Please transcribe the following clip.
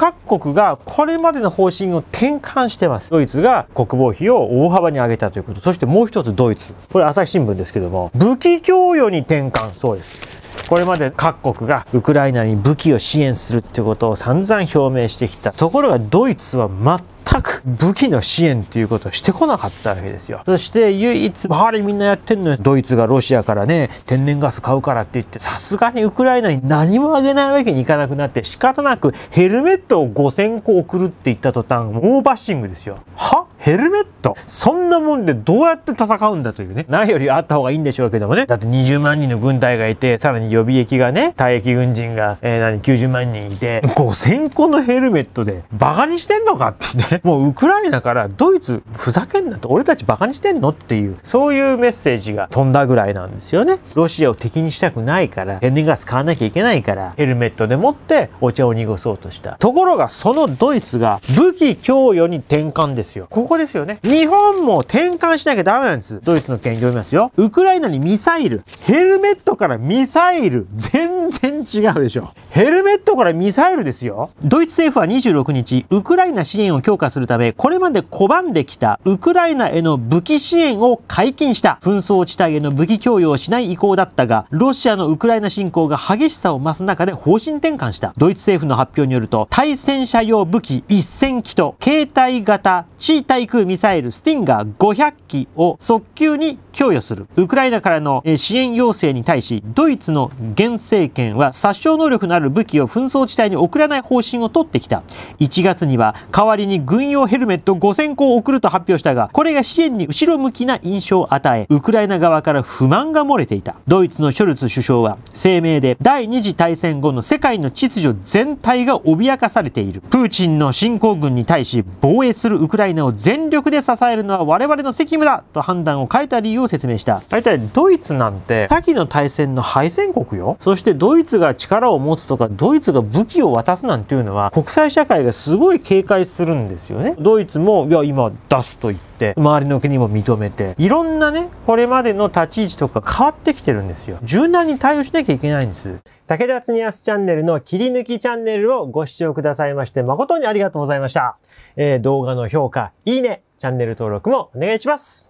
各国がこれまでの方針を転換してます。ドイツが国防費を大幅に上げたということ。そしてもう一つドイツ。これ朝日新聞ですけども、武器供与に転換。そうです。これまで各国がウクライナに武器を支援するってことを散々表明してきた。ところがドイツは全全く武器の支援っていうことをしてこなかったわけですよ。そして唯一周りみんなやってんのよ。ドイツがロシアからね天然ガス買うからって言ってさすがにウクライナに何もあげないわけにいかなくなって仕方なくヘルメットを5000個送るって言った途端猛バッシングですよ。はヘルメットそんなもんでどうやって戦うんだというね。ないよりあった方がいいんでしょうけどもね。だって20万人の軍隊がいて、さらに予備役がね、退役軍人が、えー、何、90万人いて、5000個のヘルメットでバカにしてんのかってね。もうウクライナからドイツふざけんなと、俺たちバカにしてんのっていう、そういうメッセージが飛んだぐらいなんですよね。ロシアを敵にしたくないから、天然ガス買わなきゃいけないから、ヘルメットでもってお茶を濁そうとした。ところがそのドイツが武器供与に転換ですよ。ここですよね。日本も転換しなきゃダメなんです。ドイツの権利読みますよ。ウクライナにミサイル、ヘルメットからミサイル、全全然違うでしょヘルメットからミサイルですよドイツ政府は26日ウクライナ支援を強化するためこれまで拒んできたウクライナへの武器支援を解禁した紛争地帯への武器供与をしない意向だったがロシアのウクライナ侵攻が激しさを増す中で方針転換したドイツ政府の発表によると対戦車用武器1000機と携帯型地対空ミサイルスティンガー500機を速急に供与するウクライナからの支援要請に対しドイツの現政権は殺傷能力のある武器を紛争地帯に送らない方針を取ってきた1月には代わりに軍用ヘルメット5000個を送ると発表したがこれが支援に後ろ向きな印象を与えウクライナ側から不満が漏れていたドイツのショルツ首相は声明で第二次大戦後の世界の秩序全体が脅かされているプーチンの侵攻軍に対し防衛するウクライナを全力で支えるのは我々の責務だと判断を変えた理由を説明した。大体ドイツなんて、先の大戦の敗戦国よ。そしてドイツが力を持つとか、ドイツが武器を渡すなんていうのは、国際社会がすごい警戒するんですよね。ドイツも、いや、今出すと言って、周りの国も認めて、いろんなね、これまでの立ち位置とか変わってきてるんですよ。柔軟に対応しなきゃいけないんです。武田つにやすチャンネルの切り抜きチャンネルをご視聴くださいまして、誠にありがとうございました。えー、動画の評価、いいね、チャンネル登録もお願いします。